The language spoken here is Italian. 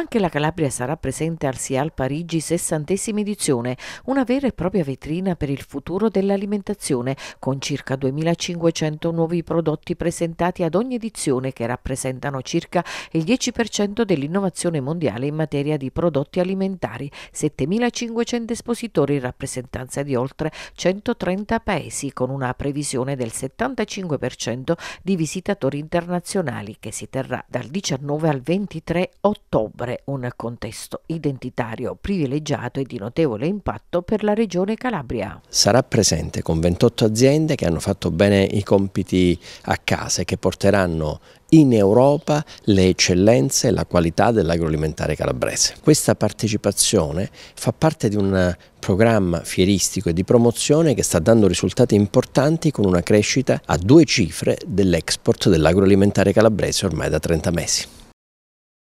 Anche la Calabria sarà presente al SIAL Parigi 60 edizione, una vera e propria vetrina per il futuro dell'alimentazione, con circa 2500 nuovi prodotti presentati ad ogni edizione che rappresentano circa il 10% dell'innovazione mondiale in materia di prodotti alimentari, 7500 espositori in rappresentanza di oltre 130 paesi, con una previsione del 75% di visitatori internazionali che si terrà dal 19 al 23 ottobre creare un contesto identitario privilegiato e di notevole impatto per la regione Calabria. Sarà presente con 28 aziende che hanno fatto bene i compiti a casa e che porteranno in Europa le eccellenze e la qualità dell'agroalimentare calabrese. Questa partecipazione fa parte di un programma fieristico e di promozione che sta dando risultati importanti con una crescita a due cifre dell'export dell'agroalimentare calabrese ormai da 30 mesi.